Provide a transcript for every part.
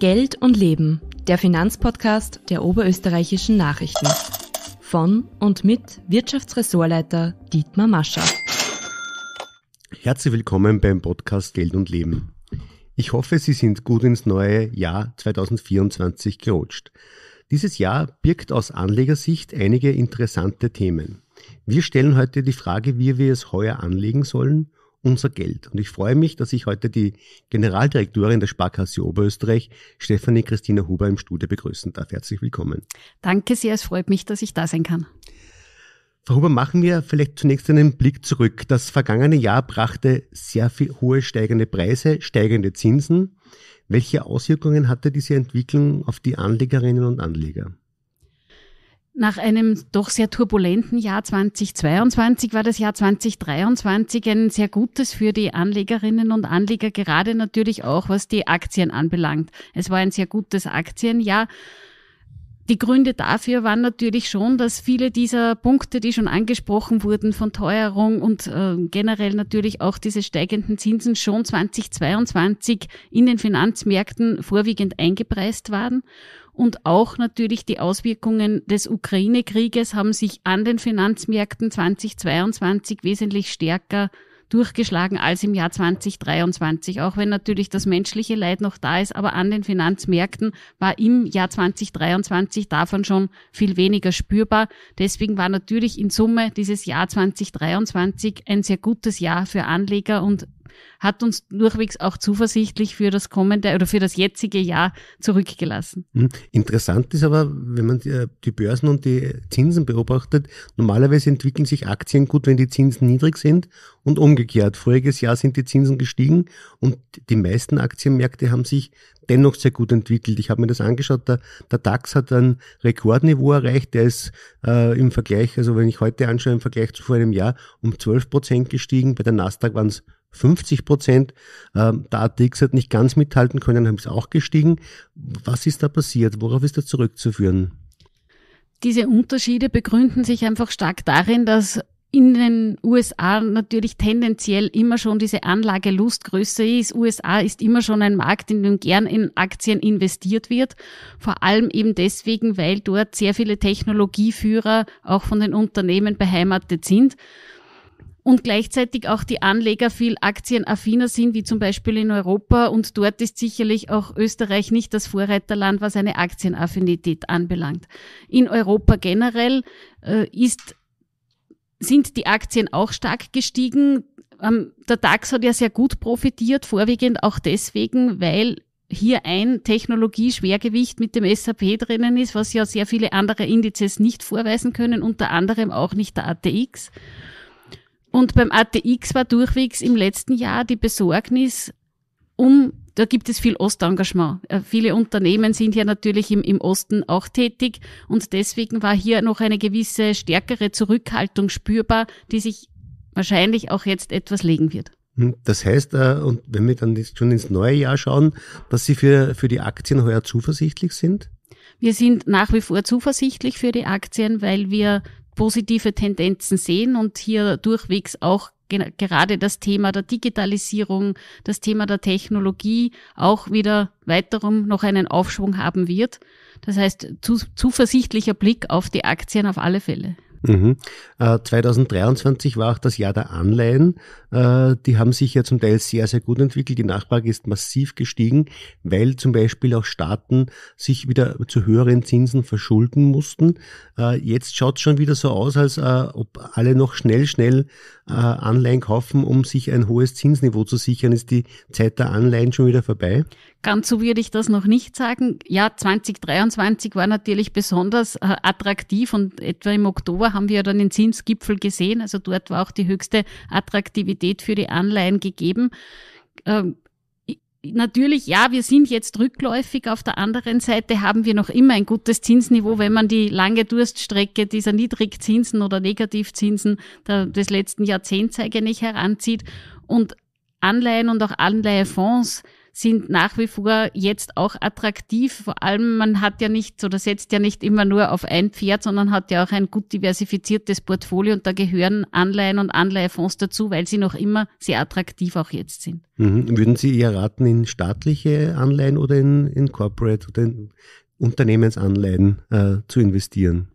Geld und Leben, der Finanzpodcast der oberösterreichischen Nachrichten. Von und mit Wirtschaftsressortleiter Dietmar Mascher. Herzlich willkommen beim Podcast Geld und Leben. Ich hoffe, Sie sind gut ins neue Jahr 2024 gerutscht. Dieses Jahr birgt aus Anlegersicht einige interessante Themen. Wir stellen heute die Frage, wie wir es heuer anlegen sollen unser Geld. Und ich freue mich, dass ich heute die Generaldirektorin der Sparkasse Oberösterreich, Stefanie Christina Huber, im Studio begrüßen darf. Herzlich willkommen. Danke sehr, es freut mich, dass ich da sein kann. Frau Huber, machen wir vielleicht zunächst einen Blick zurück. Das vergangene Jahr brachte sehr viel hohe steigende Preise, steigende Zinsen. Welche Auswirkungen hatte diese Entwicklung auf die Anlegerinnen und Anleger? Nach einem doch sehr turbulenten Jahr 2022 war das Jahr 2023 ein sehr gutes für die Anlegerinnen und Anleger, gerade natürlich auch was die Aktien anbelangt. Es war ein sehr gutes Aktienjahr. Die Gründe dafür waren natürlich schon, dass viele dieser Punkte, die schon angesprochen wurden von Teuerung und äh, generell natürlich auch diese steigenden Zinsen schon 2022 in den Finanzmärkten vorwiegend eingepreist waren. Und auch natürlich die Auswirkungen des Ukraine-Krieges haben sich an den Finanzmärkten 2022 wesentlich stärker durchgeschlagen als im Jahr 2023. Auch wenn natürlich das menschliche Leid noch da ist, aber an den Finanzmärkten war im Jahr 2023 davon schon viel weniger spürbar. Deswegen war natürlich in Summe dieses Jahr 2023 ein sehr gutes Jahr für Anleger und hat uns durchwegs auch zuversichtlich für das kommende oder für das jetzige Jahr zurückgelassen. Hm. Interessant ist aber, wenn man äh, die Börsen und die Zinsen beobachtet, normalerweise entwickeln sich Aktien gut, wenn die Zinsen niedrig sind und umgekehrt. Voriges Jahr sind die Zinsen gestiegen und die meisten Aktienmärkte haben sich dennoch sehr gut entwickelt. Ich habe mir das angeschaut, der, der, DAX hat ein Rekordniveau erreicht, der ist äh, im Vergleich, also wenn ich heute anschaue, im Vergleich zu vor einem Jahr um 12 Prozent gestiegen, bei der Nasdaq waren es 50 Prozent. Äh, da ATX hat nicht ganz mithalten können, haben es auch gestiegen. Was ist da passiert? Worauf ist da zurückzuführen? Diese Unterschiede begründen sich einfach stark darin, dass in den USA natürlich tendenziell immer schon diese Anlagelust größer ist. USA ist immer schon ein Markt, in dem gern in Aktien investiert wird. Vor allem eben deswegen, weil dort sehr viele Technologieführer auch von den Unternehmen beheimatet sind und gleichzeitig auch die Anleger viel aktienaffiner sind, wie zum Beispiel in Europa. Und dort ist sicherlich auch Österreich nicht das Vorreiterland, was eine Aktienaffinität anbelangt. In Europa generell äh, ist, sind die Aktien auch stark gestiegen. Ähm, der DAX hat ja sehr gut profitiert, vorwiegend auch deswegen, weil hier ein Technologieschwergewicht mit dem SAP drinnen ist, was ja sehr viele andere Indizes nicht vorweisen können, unter anderem auch nicht der ATX. Und beim ATX war durchwegs im letzten Jahr die Besorgnis um, da gibt es viel Ostengagement. Äh, viele Unternehmen sind ja natürlich im, im Osten auch tätig und deswegen war hier noch eine gewisse stärkere Zurückhaltung spürbar, die sich wahrscheinlich auch jetzt etwas legen wird. Hm, das heißt, äh, und wenn wir dann jetzt schon ins neue Jahr schauen, dass Sie für, für die Aktien heuer zuversichtlich sind? Wir sind nach wie vor zuversichtlich für die Aktien, weil wir positive Tendenzen sehen und hier durchwegs auch gerade das Thema der Digitalisierung, das Thema der Technologie auch wieder weiterum noch einen Aufschwung haben wird. Das heißt, zu, zuversichtlicher Blick auf die Aktien auf alle Fälle. Mhm. Äh, 2023 war auch das Jahr der Anleihen. Äh, die haben sich ja zum Teil sehr, sehr gut entwickelt. Die Nachfrage ist massiv gestiegen, weil zum Beispiel auch Staaten sich wieder zu höheren Zinsen verschulden mussten. Äh, jetzt schaut es schon wieder so aus, als äh, ob alle noch schnell, schnell äh, Anleihen kaufen, um sich ein hohes Zinsniveau zu sichern? Ist die Zeit der Anleihen schon wieder vorbei? Ganz so würde ich das noch nicht sagen. Ja, 2023 war natürlich besonders äh, attraktiv und etwa im Oktober haben wir ja dann den Zinsgipfel gesehen. Also dort war auch die höchste Attraktivität für die Anleihen gegeben ähm, natürlich, ja, wir sind jetzt rückläufig. Auf der anderen Seite haben wir noch immer ein gutes Zinsniveau, wenn man die lange Durststrecke dieser Niedrigzinsen oder Negativzinsen des letzten Jahrzehnts eigentlich heranzieht. Und Anleihen und auch Anleihefonds sind nach wie vor jetzt auch attraktiv. Vor allem, man hat ja nicht oder setzt ja nicht immer nur auf ein Pferd, sondern hat ja auch ein gut diversifiziertes Portfolio und da gehören Anleihen und Anleihefonds dazu, weil sie noch immer sehr attraktiv auch jetzt sind. Mhm. Würden Sie eher raten in staatliche Anleihen oder in, in Corporate oder in Unternehmensanleihen äh, zu investieren?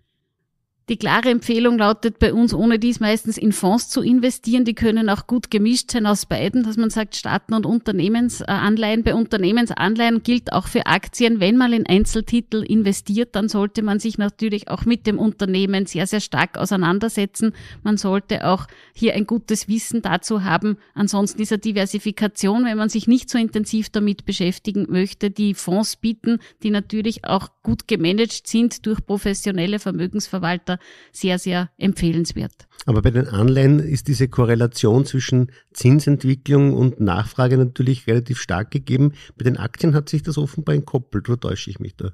Die klare Empfehlung lautet bei uns ohne dies meistens in Fonds zu investieren. Die können auch gut gemischt sein aus beiden, dass man sagt Staaten- und Unternehmensanleihen. Bei Unternehmensanleihen gilt auch für Aktien, wenn man in Einzeltitel investiert, dann sollte man sich natürlich auch mit dem Unternehmen sehr, sehr stark auseinandersetzen. Man sollte auch hier ein gutes Wissen dazu haben. Ansonsten dieser Diversifikation, wenn man sich nicht so intensiv damit beschäftigen möchte, die Fonds bieten, die natürlich auch gut gemanagt sind durch professionelle Vermögensverwalter also sehr, sehr empfehlenswert. Aber bei den Anleihen ist diese Korrelation zwischen Zinsentwicklung und Nachfrage natürlich relativ stark gegeben. Bei den Aktien hat sich das offenbar entkoppelt, oder täusche ich mich da?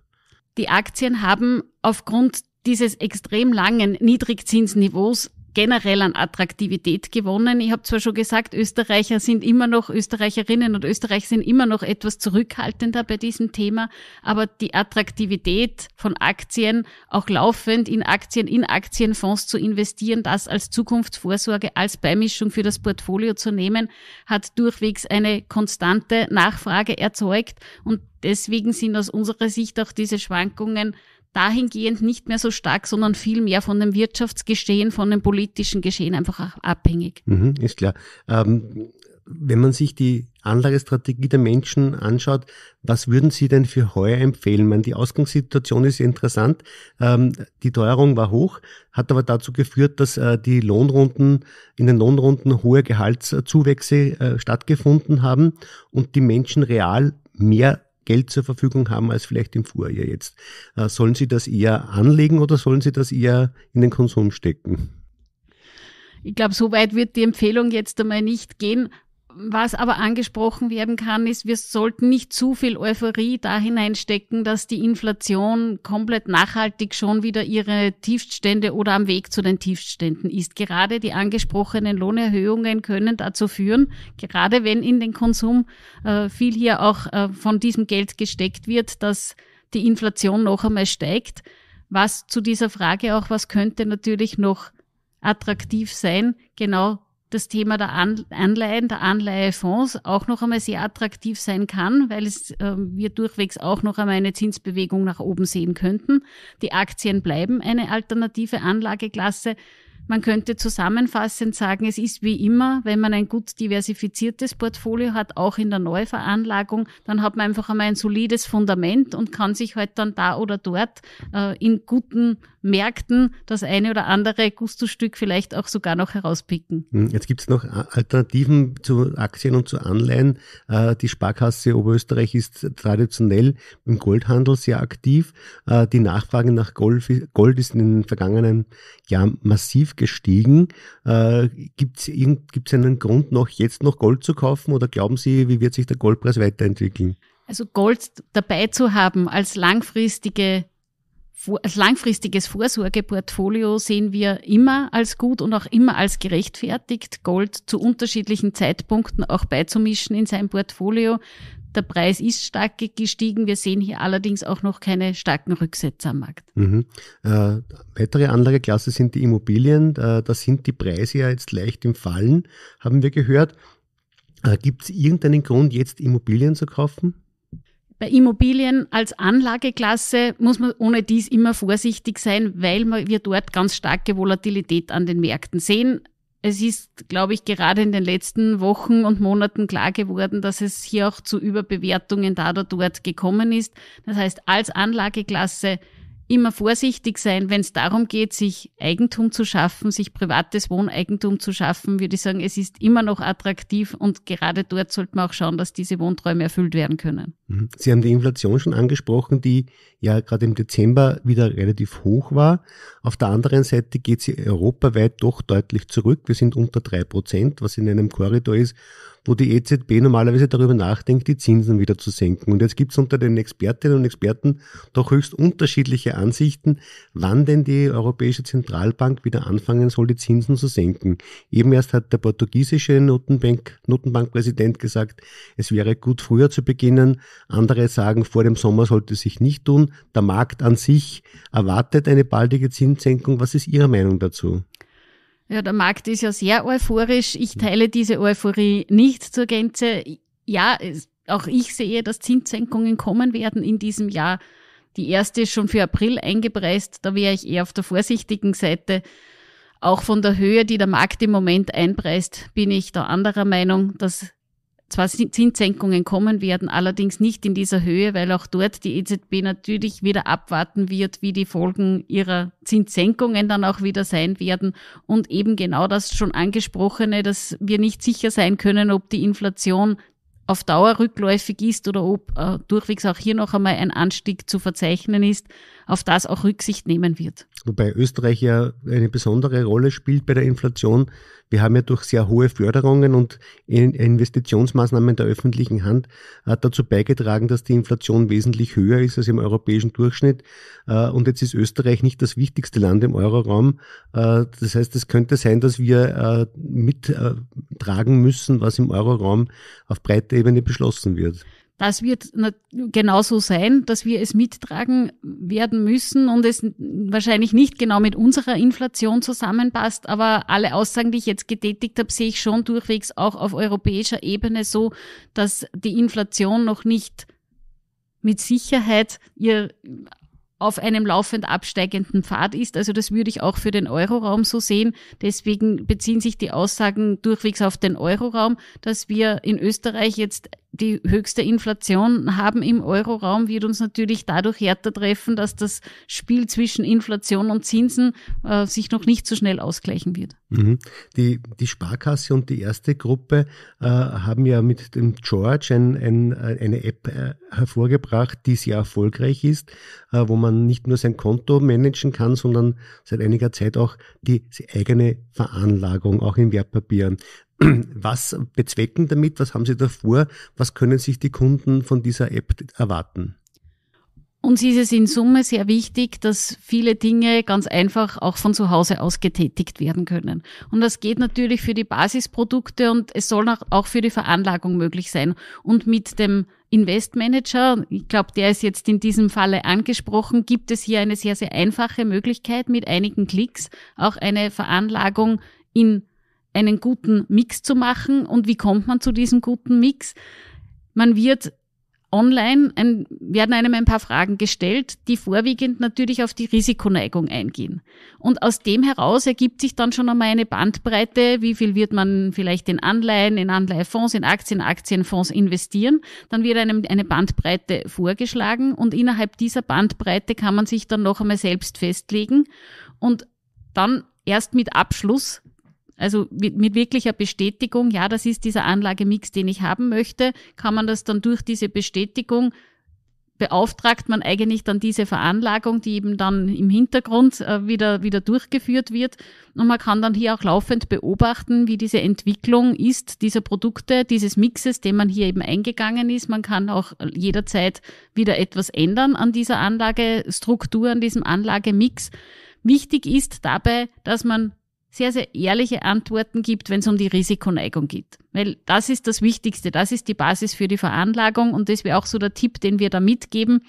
Die Aktien haben aufgrund dieses extrem langen Niedrigzinsniveaus generell an Attraktivität gewonnen. Ich habe zwar schon gesagt, Österreicher sind immer noch, Österreicherinnen und Österreicher sind immer noch etwas zurückhaltender bei diesem Thema, aber die Attraktivität von Aktien, auch laufend in Aktien, in Aktienfonds zu investieren, das als Zukunftsvorsorge, als Beimischung für das Portfolio zu nehmen, hat durchwegs eine konstante Nachfrage erzeugt und deswegen sind aus unserer Sicht auch diese Schwankungen dahingehend nicht mehr so stark, sondern viel mehr von dem Wirtschaftsgeschehen, von dem politischen Geschehen einfach auch abhängig. Mhm, ist klar. Ähm, wenn man sich die Anlagestrategie der Menschen anschaut, was würden Sie denn für heuer empfehlen? Ich meine, die Ausgangssituation ist interessant. Ähm, die Teuerung war hoch, hat aber dazu geführt, dass äh, die Lohnrunden, in den Lohnrunden hohe Gehaltszuwächse äh, stattgefunden haben und die Menschen real mehr Geld zur Verfügung haben als vielleicht im Vorjahr jetzt. Äh, sollen Sie das eher anlegen oder sollen Sie das eher in den Konsum stecken? Ich glaube, so weit wird die Empfehlung jetzt einmal nicht gehen. Was aber angesprochen werden kann, ist, wir sollten nicht zu viel Euphorie da hineinstecken, dass die Inflation komplett nachhaltig schon wieder ihre Tiefstände oder am Weg zu den Tiefständen ist. Gerade die angesprochenen Lohnerhöhungen können dazu führen, gerade wenn in den Konsum äh, viel hier auch äh, von diesem Geld gesteckt wird, dass die Inflation noch einmal steigt. Was zu dieser Frage auch, was könnte natürlich noch attraktiv sein, genau das Thema der Anleihen, der Anleihefonds auch noch einmal sehr attraktiv sein kann, weil es, äh, wir durchwegs auch noch einmal eine Zinsbewegung nach oben sehen könnten. Die Aktien bleiben eine alternative Anlageklasse. Man könnte zusammenfassend sagen, es ist wie immer, wenn man ein gut diversifiziertes Portfolio hat, auch in der Neuveranlagung, dann hat man einfach einmal ein solides Fundament und kann sich halt dann da oder dort äh, in guten Märkten das eine oder andere Gustostück vielleicht auch sogar noch herauspicken. Hm, jetzt gibt es noch äh, Alternativen zu Aktien und zu Anleihen. Äh, die Sparkasse Oberösterreich ist traditionell im Goldhandel sehr aktiv. Äh, die Nachfrage nach Gold, Gold ist in den vergangenen Jahren massiv gestiegen. Äh, Gibt es einen Grund, noch jetzt noch Gold zu kaufen oder glauben Sie, wie wird sich der Goldpreis weiterentwickeln? Also Gold dabei zu haben als langfristige als langfristiges Vorsorgeportfolio sehen wir immer als gut und auch immer als gerechtfertigt, Gold zu unterschiedlichen Zeitpunkten auch beizumischen in sein Portfolio. Der Preis ist stark gestiegen. Wir sehen hier allerdings auch noch keine starken Rücksätze am Markt. Mhm. Äh, weitere Anlageklasse sind die Immobilien. Da, äh, da sind die Preise ja jetzt leicht im Fallen, haben wir gehört. Äh, Gibt es irgendeinen Grund, jetzt Immobilien zu kaufen? Bei Immobilien als Anlageklasse muss man ohne dies immer vorsichtig sein, weil wir dort ganz starke Volatilität an den Märkten sehen es ist, glaube ich, gerade in den letzten Wochen und Monaten klar geworden, dass es hier auch zu Überbewertungen da oder dort gekommen ist. Das heißt, als Anlageklasse immer vorsichtig sein, wenn es darum geht, sich Eigentum zu schaffen, sich privates Wohneigentum zu schaffen, würde ich sagen, es ist immer noch attraktiv und gerade dort sollte man auch schauen, dass diese Wohnträume erfüllt werden können. Mhm. Sie haben die Inflation schon angesprochen, die ja gerade im Dezember wieder relativ hoch war. Auf der anderen Seite geht sie europaweit doch deutlich zurück. Wir sind unter drei Prozent, was in einem Korridor ist, wo die EZB normalerweise darüber nachdenkt, die Zinsen wieder zu senken. Und jetzt gibt es unter den Expertinnen und Experten doch höchst unterschiedliche Ansichten, wann denn die Europäische Zentralbank wieder anfangen soll, die Zinsen zu senken. Eben erst hat der portugiesische Notenbank, Notenbankpräsident gesagt, es wäre gut früher zu beginnen. Andere sagen, vor dem Sommer sollte es sich nicht tun. Der Markt an sich erwartet eine baldige Zinssenkung. Was ist Ihre Meinung dazu? Ja, der Markt ist ja sehr euphorisch. Ich teile diese Euphorie nicht zur Gänze. Ja, auch ich sehe, dass Zinssenkungen kommen werden in diesem Jahr. Die erste ist schon für April eingepreist. Da wäre ich eher auf der vorsichtigen Seite. Auch von der Höhe, die der Markt im Moment einpreist, bin ich da anderer Meinung, dass zwar Zinssenkungen kommen werden, allerdings nicht in dieser Höhe, weil auch dort die EZB natürlich wieder abwarten wird, wie die Folgen ihrer Zinssenkungen dann auch wieder sein werden und eben genau das schon angesprochene, dass wir nicht sicher sein können, ob die Inflation auf Dauer rückläufig ist oder ob äh, durchwegs auch hier noch einmal ein Anstieg zu verzeichnen ist auf das auch Rücksicht nehmen wird. Wobei Österreich ja eine besondere Rolle spielt bei der Inflation. Wir haben ja durch sehr hohe Förderungen und Investitionsmaßnahmen der öffentlichen Hand äh, dazu beigetragen, dass die Inflation wesentlich höher ist als im europäischen Durchschnitt. Äh, und jetzt ist Österreich nicht das wichtigste Land im Euroraum. Äh, das heißt, es könnte sein, dass wir mittragen müssen, was im Euroraum auf breiter Ebene beschlossen wird. Das wird genauso sein, dass wir es mittragen werden müssen und es wahrscheinlich nicht genau mit unserer Inflation zusammenpasst. Aber alle Aussagen, die ich jetzt getätigt habe, sehe ich schon durchwegs auch auf europäischer Ebene so, dass die Inflation noch nicht mit Sicherheit ihr auf einem laufend absteigenden Pfad ist. Also das würde ich auch für den Euroraum so sehen. Deswegen beziehen sich die Aussagen durchwegs auf den Euroraum, dass wir in Österreich jetzt die höchste Inflation haben im Euroraum, wird uns natürlich dadurch härter treffen, dass das Spiel zwischen Inflation und Zinsen äh, sich noch nicht so schnell ausgleichen wird. Mhm. Die, die Sparkasse und die erste Gruppe äh, haben ja mit dem George ein, ein, äh, eine App äh, hervorgebracht, die sehr erfolgreich ist, äh, wo man nicht nur sein Konto managen kann, sondern seit einiger Zeit auch die, die eigene Veranlagung, auch in Wertpapieren. Was bezwecken damit? Was haben Sie da vor? Was können sich die Kunden von dieser App erwarten? Uns ist es in Summe sehr wichtig, dass viele Dinge ganz einfach auch von zu Hause aus getätigt werden können. Und das geht natürlich für die Basisprodukte und es soll auch für die Veranlagung möglich sein. Und mit dem Investmanager, ich glaube, der ist jetzt in diesem Falle angesprochen, gibt es hier eine sehr, sehr einfache Möglichkeit, mit einigen Klicks auch eine Veranlagung in einen guten Mix zu machen. Und wie kommt man zu diesem guten Mix? Man wird online, ein, werden einem ein paar Fragen gestellt, die vorwiegend natürlich auf die Risikoneigung eingehen. Und aus dem heraus ergibt sich dann schon einmal eine Bandbreite, wie viel wird man vielleicht in Anleihen, in Anleihefonds, in Aktien, Aktienfonds investieren. Dann wird einem eine Bandbreite vorgeschlagen und innerhalb dieser Bandbreite kann man sich dann noch einmal selbst festlegen und dann erst mit Abschluss also mit, mit wirklicher Bestätigung, ja, das ist dieser Anlagemix, den ich haben möchte, kann man das dann durch diese Bestätigung beauftragt man eigentlich dann diese Veranlagung, die eben dann im Hintergrund äh, wieder, wieder durchgeführt wird. Und man kann dann hier auch laufend beobachten, wie diese Entwicklung ist dieser Produkte, dieses Mixes, den man hier eben eingegangen ist. Man kann auch jederzeit wieder etwas ändern an dieser Anlagestruktur, an diesem Anlagemix. Wichtig ist dabei, dass man sehr, sehr ehrliche Antworten gibt, wenn es um die Risikoneigung geht. Weil das ist das Wichtigste, das ist die Basis für die Veranlagung und das wäre auch so der Tipp, den wir da mitgeben.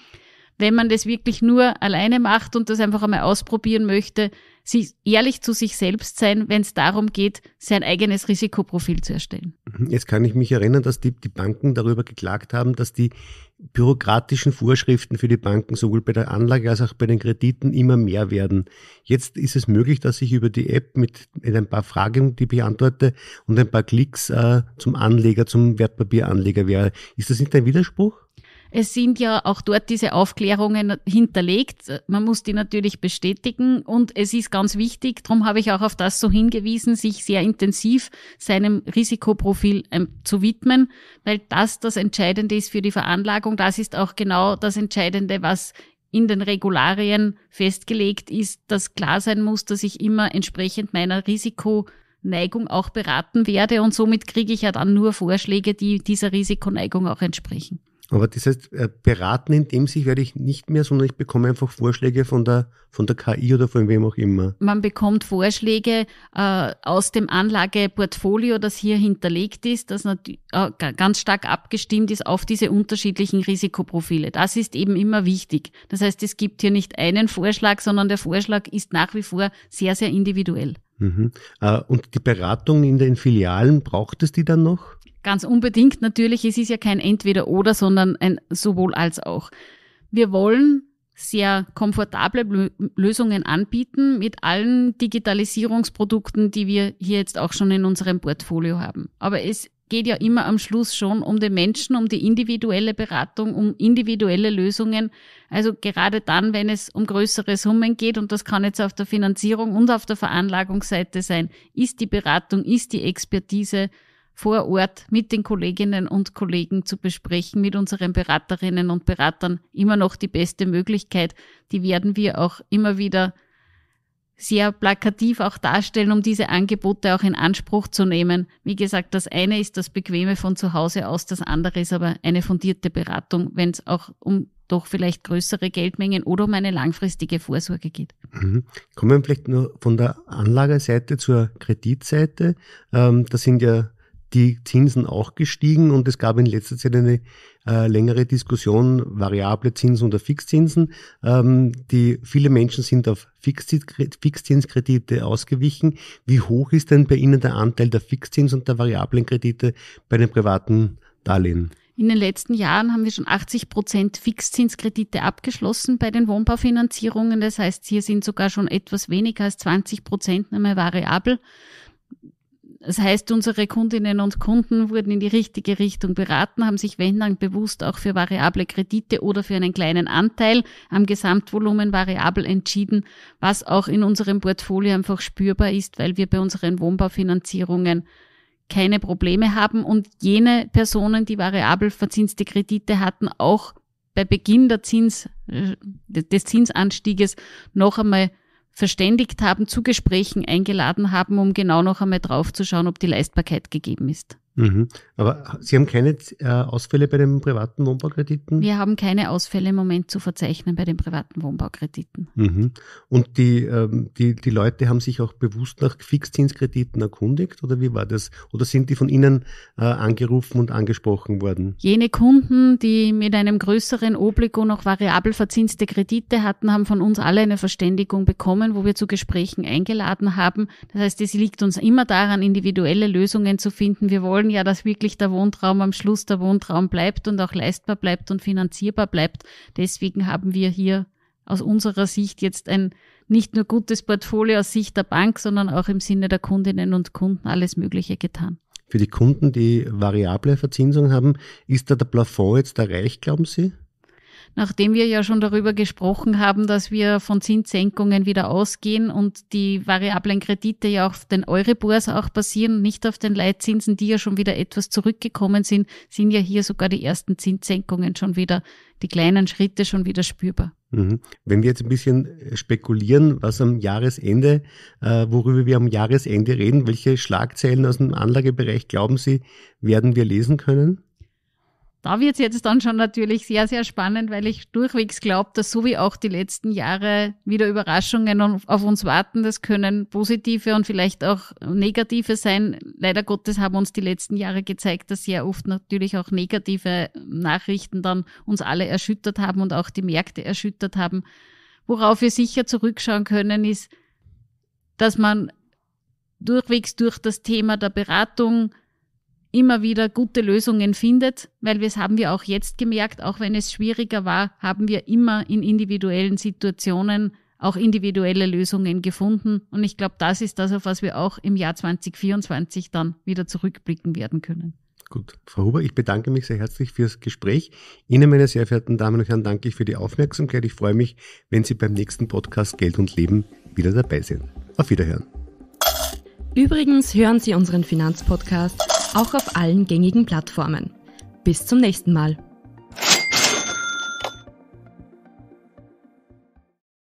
Wenn man das wirklich nur alleine macht und das einfach einmal ausprobieren möchte, sich ehrlich zu sich selbst sein, wenn es darum geht, sein eigenes Risikoprofil zu erstellen. Mhm. Jetzt kann ich mich erinnern, dass die, die Banken darüber geklagt haben, dass die bürokratischen Vorschriften für die Banken sowohl bei der Anlage als auch bei den Krediten immer mehr werden. Jetzt ist es möglich, dass ich über die App mit, mit ein paar Fragen, die ich beantworte und ein paar Klicks äh, zum Anleger, zum Wertpapieranleger wäre. Ist das nicht ein Widerspruch? Es sind ja auch dort diese Aufklärungen hinterlegt. Man muss die natürlich bestätigen und es ist ganz wichtig, darum habe ich auch auf das so hingewiesen, sich sehr intensiv seinem Risikoprofil ähm, zu widmen, weil das das Entscheidende ist für die Veranlagung. Das ist auch genau das Entscheidende, was in den Regularien festgelegt ist, dass klar sein muss, dass ich immer entsprechend meiner Risikoneigung auch beraten werde und somit kriege ich ja dann nur Vorschläge, die dieser Risikoneigung auch entsprechen. Aber das heißt, äh, beraten in dem sich werde ich nicht mehr, sondern ich bekomme einfach Vorschläge von der, von der KI oder von wem auch immer. Man bekommt Vorschläge äh, aus dem Anlageportfolio, das hier hinterlegt ist, das äh, ganz stark abgestimmt ist auf diese unterschiedlichen Risikoprofile. Das ist eben immer wichtig. Das heißt, es gibt hier nicht einen Vorschlag, sondern der Vorschlag ist nach wie vor sehr, sehr individuell. Mhm. Äh, und die Beratung in den Filialen, braucht es die dann noch? Ganz unbedingt natürlich, es ist ja kein Entweder-Oder, sondern ein sowohl als auch. Wir wollen sehr komfortable Lösungen anbieten mit allen Digitalisierungsprodukten, die wir hier jetzt auch schon in unserem Portfolio haben. Aber es geht ja immer am Schluss schon um den Menschen, um die individuelle Beratung, um individuelle Lösungen. Also gerade dann, wenn es um größere Summen geht, und das kann jetzt auf der Finanzierung und auf der Veranlagungsseite sein, ist die Beratung, ist die Expertise vor Ort mit den Kolleginnen und Kollegen zu besprechen, mit unseren Beraterinnen und Beratern immer noch die beste Möglichkeit. Die werden wir auch immer wieder sehr plakativ auch darstellen, um diese Angebote auch in Anspruch zu nehmen. Wie gesagt, das eine ist das Bequeme von zu Hause aus, das andere ist aber eine fundierte Beratung, wenn es auch um doch vielleicht größere Geldmengen oder um eine langfristige Vorsorge geht. Mhm. Kommen wir vielleicht nur von der Anlageseite zur Kreditseite. Ähm, das sind ja die Zinsen auch gestiegen und es gab in letzter Zeit eine äh, längere Diskussion, variable Zinsen oder Fixzinsen. Ähm, die, viele Menschen sind auf Fixzinskredite ausgewichen. Wie hoch ist denn bei Ihnen der Anteil der Fixzins und der variablen Kredite bei den privaten Darlehen? In den letzten Jahren haben wir schon 80 Prozent Fixzinskredite abgeschlossen bei den Wohnbaufinanzierungen. Das heißt, hier sind sogar schon etwas weniger als 20 Prozent nochmal variabel. Das heißt, unsere Kundinnen und Kunden wurden in die richtige Richtung beraten, haben sich wenn dann bewusst auch für variable Kredite oder für einen kleinen Anteil am Gesamtvolumen variabel entschieden, was auch in unserem Portfolio einfach spürbar ist, weil wir bei unseren Wohnbaufinanzierungen keine Probleme haben und jene Personen, die variabel verzinste Kredite hatten, auch bei Beginn der Zins, äh, des Zinsanstieges noch einmal verständigt haben, zu Gesprächen eingeladen haben, um genau noch einmal draufzuschauen, ob die Leistbarkeit gegeben ist. Mhm. Aber Sie haben keine äh, Ausfälle bei den privaten Wohnbaukrediten? Wir haben keine Ausfälle im Moment zu verzeichnen bei den privaten Wohnbaukrediten. Mhm. Und die, ähm, die, die Leute haben sich auch bewusst nach Fixzinskrediten erkundigt oder wie war das? Oder sind die von Ihnen äh, angerufen und angesprochen worden? Jene Kunden, die mit einem größeren Obligo noch variabel verzinste Kredite hatten, haben von uns alle eine Verständigung bekommen, wo wir zu Gesprächen eingeladen haben. Das heißt, es liegt uns immer daran, individuelle Lösungen zu finden. Wir wollen wollen ja, dass wirklich der Wohntraum am Schluss der Wohntraum bleibt und auch leistbar bleibt und finanzierbar bleibt. Deswegen haben wir hier aus unserer Sicht jetzt ein nicht nur gutes Portfolio aus Sicht der Bank, sondern auch im Sinne der Kundinnen und Kunden alles Mögliche getan. Für die Kunden, die variable Verzinsung haben, ist da der Plafond jetzt erreicht, glauben Sie? nachdem wir ja schon darüber gesprochen haben, dass wir von Zinssenkungen wieder ausgehen und die variablen Kredite ja auf den Euribors auch basieren, nicht auf den Leitzinsen, die ja schon wieder etwas zurückgekommen sind, sind ja hier sogar die ersten Zinssenkungen schon wieder, die kleinen Schritte schon wieder spürbar. Mhm. Wenn wir jetzt ein bisschen äh, spekulieren, was am Jahresende, äh, worüber wir am Jahresende reden, welche Schlagzeilen aus dem Anlagebereich glauben Sie, werden wir lesen können? Da wird es jetzt dann schon natürlich sehr, sehr spannend, weil ich durchwegs glaube, dass so wie auch die letzten Jahre wieder Überraschungen auf uns warten. Das können positive und vielleicht auch negative sein. Leider Gottes haben uns die letzten Jahre gezeigt, dass sehr oft natürlich auch negative Nachrichten dann uns alle erschüttert haben und auch die Märkte erschüttert haben. Worauf wir sicher zurückschauen können, ist, dass man durchwegs durch das Thema der Beratung, immer wieder gute Lösungen findet, weil das haben wir auch jetzt gemerkt, auch wenn es schwieriger war, haben wir immer in individuellen Situationen auch individuelle Lösungen gefunden. Und ich glaube, das ist das, auf was wir auch im Jahr 2024 dann wieder zurückblicken werden können. Gut. Frau Huber, ich bedanke mich sehr herzlich fürs Gespräch. Ihnen, meine sehr verehrten Damen und Herren, danke ich für die Aufmerksamkeit. Ich freue mich, wenn Sie beim nächsten Podcast Geld und Leben wieder dabei sind. Auf Wiederhören. Übrigens hören Sie unseren Finanzpodcast auch auf allen gängigen Plattformen. Bis zum nächsten Mal.